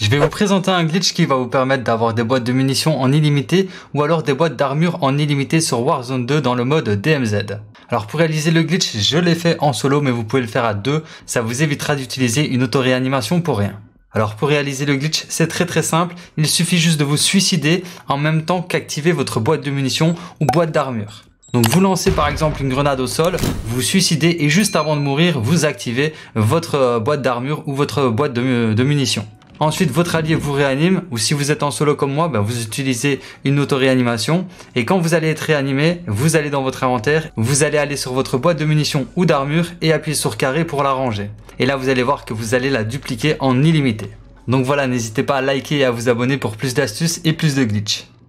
Je vais vous présenter un glitch qui va vous permettre d'avoir des boîtes de munitions en illimité ou alors des boîtes d'armure en illimité sur Warzone 2 dans le mode DMZ. Alors pour réaliser le glitch, je l'ai fait en solo mais vous pouvez le faire à deux, ça vous évitera d'utiliser une auto-réanimation pour rien. Alors pour réaliser le glitch, c'est très très simple, il suffit juste de vous suicider en même temps qu'activer votre boîte de munitions ou boîte d'armure. Donc vous lancez par exemple une grenade au sol, vous suicidez et juste avant de mourir, vous activez votre euh, boîte d'armure ou votre boîte de munitions. Ensuite, votre allié vous réanime, ou si vous êtes en solo comme moi, ben, vous utilisez une autoréanimation. Et quand vous allez être réanimé, vous allez dans votre inventaire, vous allez aller sur votre boîte de munitions ou d'armure et appuyer sur carré pour la ranger. Et là, vous allez voir que vous allez la dupliquer en illimité. Donc voilà, n'hésitez pas à liker et à vous abonner pour plus d'astuces et plus de glitch.